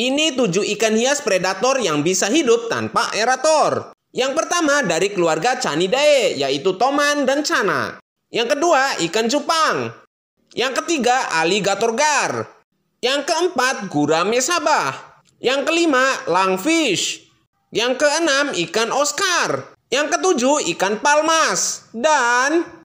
Ini tujuh ikan hias predator yang bisa hidup tanpa erator. Yang pertama dari keluarga Canidae, yaitu toman dan cana. Yang kedua, ikan cupang. Yang ketiga, alligator gar. Yang keempat, gurame sabah. Yang kelima, langfish. Yang keenam, ikan Oscar. Yang ketujuh, ikan palmas. Dan